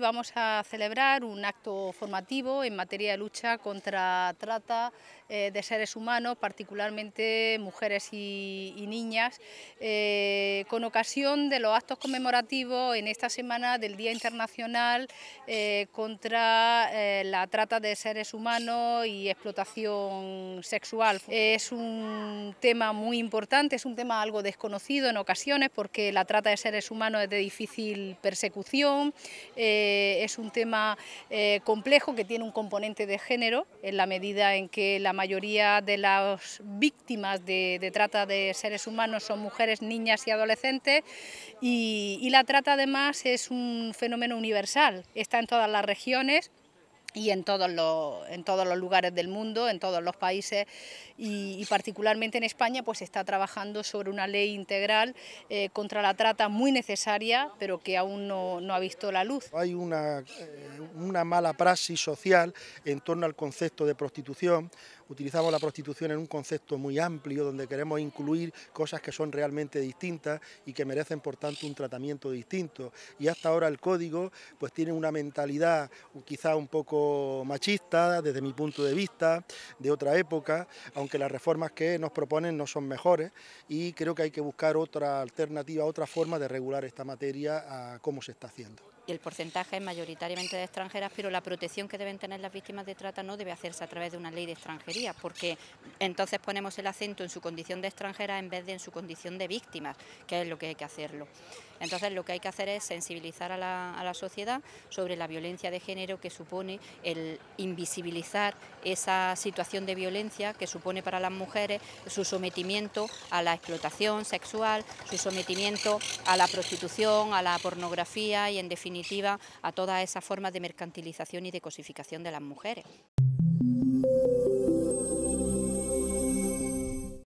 vamos a celebrar un acto formativo en materia de lucha contra trata eh, de seres humanos, particularmente mujeres y, niñas, eh, con ocasión de los actos conmemorativos en esta semana del Día Internacional eh, contra la trata de seres humanos y explotación sexual. Es un tema muy importante, es un tema algo desconocido en ocasiones porque la trata de seres humanos es de difícil persecución. Eh, es un tema eh, complejo que tiene un componente de género, en la medida en que la mayoría de las víctimas de, trata de seres humanos son mujeres, niñas y adolescentes, y la trata además es un fenómeno universal, está en todas las regiones, y en todos, los, en todos los lugares del mundo, en todos los países y, particularmente en España, pues está trabajando sobre una ley integral eh, contra la trata muy necesaria, pero que aún no, ha visto la luz. Hay una, eh, una mala praxis social en torno al concepto de prostitución, utilizamos la prostitución en un concepto muy amplio donde queremos incluir cosas que son realmente distintas y que merecen por tanto un tratamiento distinto. Y hasta ahora el código pues tiene una mentalidad quizá un poco machista desde mi punto de vista, de otra época, aunque las reformas que nos proponen no son mejores y creo que hay que buscar otra alternativa, otra forma de regular esta materia a cómo se está haciendo. Y el porcentaje es mayoritariamente de extranjeras, pero la protección que deben tener las víctimas de trata no debe hacerse a través de una ley de extranjería porque entonces ponemos el acento en su condición de extranjera en vez de en su condición de víctimas, que es lo que hay que hacerlo. Entonces lo que hay que hacer es sensibilizar a la, a la sociedad sobre la violencia de género que supone el invisibilizar esa situación de violencia que supone para las mujeres su sometimiento a la explotación sexual, su sometimiento a la prostitución, a la pornografía y en definitiva a todas esas formas de mercantilización y de cosificación de las mujeres.